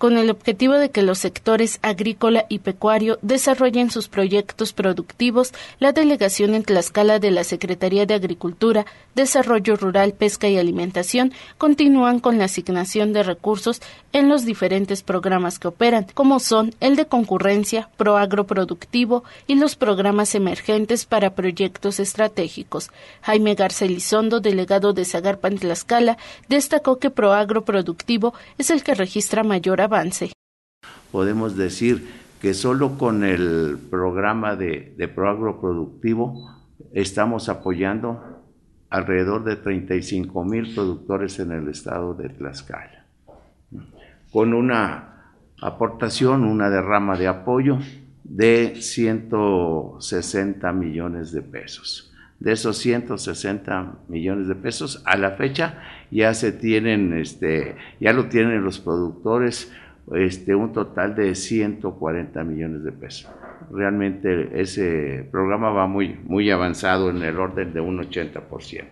con el objetivo de que los sectores agrícola y pecuario desarrollen sus proyectos productivos, la delegación en Tlaxcala de la Secretaría de Agricultura, Desarrollo Rural, Pesca y Alimentación continúan con la asignación de recursos en los diferentes programas que operan, como son el de concurrencia, proagroproductivo y los programas emergentes para proyectos estratégicos. Jaime Garcelizondo, delegado de Zagarpa en Tlaxcala, destacó que proagroproductivo es el que registra mayor Podemos decir que solo con el programa de, de Proagro estamos apoyando alrededor de 35 mil productores en el estado de Tlaxcala, con una aportación, una derrama de apoyo de 160 millones de pesos de esos 160 millones de pesos a la fecha ya se tienen este ya lo tienen los productores este un total de 140 millones de pesos. Realmente ese programa va muy muy avanzado en el orden de un 80%.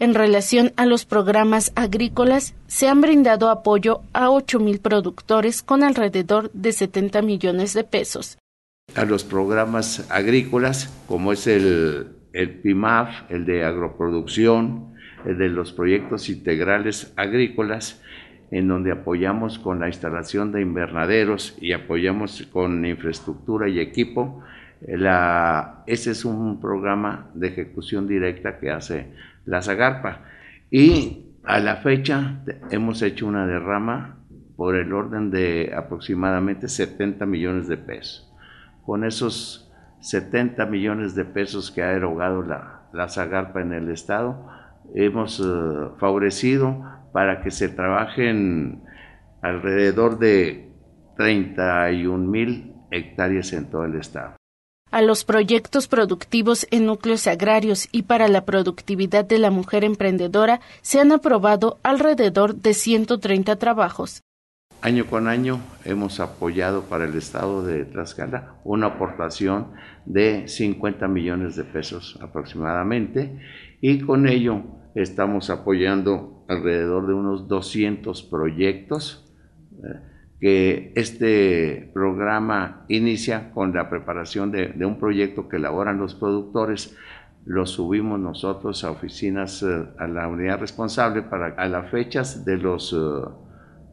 En relación a los programas agrícolas, se han brindado apoyo a 8 mil productores con alrededor de 70 millones de pesos. A los programas agrícolas, como es el el PIMAF, el de agroproducción, el de los proyectos integrales agrícolas, en donde apoyamos con la instalación de invernaderos y apoyamos con infraestructura y equipo. La, ese es un programa de ejecución directa que hace la Zagarpa. Y a la fecha hemos hecho una derrama por el orden de aproximadamente 70 millones de pesos. Con esos 70 millones de pesos que ha erogado la, Zagarpa en el Estado. Hemos eh, favorecido para que se trabajen alrededor de 31 mil hectáreas en todo el Estado a los proyectos productivos en núcleos agrarios y para la productividad de la mujer emprendedora se han aprobado alrededor de 130 trabajos año con año hemos apoyado para el estado de Tlaxcala una aportación de 50 millones de pesos aproximadamente y con ello estamos apoyando alrededor de unos 200 proyectos eh, que este programa inicia con la preparación de, un proyecto que elaboran los productores lo subimos nosotros a oficinas, eh, a la unidad responsable para a las fechas de los eh,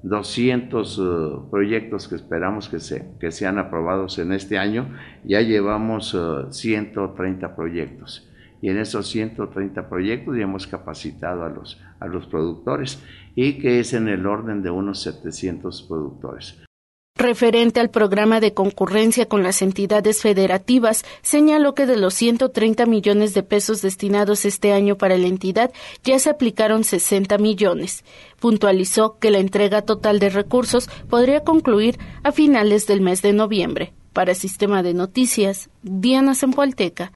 200 eh, proyectos que esperamos que, se, que sean aprobados en este año, ya llevamos 130 eh, proyectos. Y en esos 130 proyectos ya hemos capacitado a los productores y que es en el orden de unos 700 productores. Referente al programa de concurrencia con las entidades federativas, señaló que de los 130 millones de pesos destinados este año para la entidad, ya se aplicaron 60 millones. Puntualizó que la entrega total de recursos podría concluir a finales del mes de noviembre. Para Sistema de Noticias, Diana Zempualteca.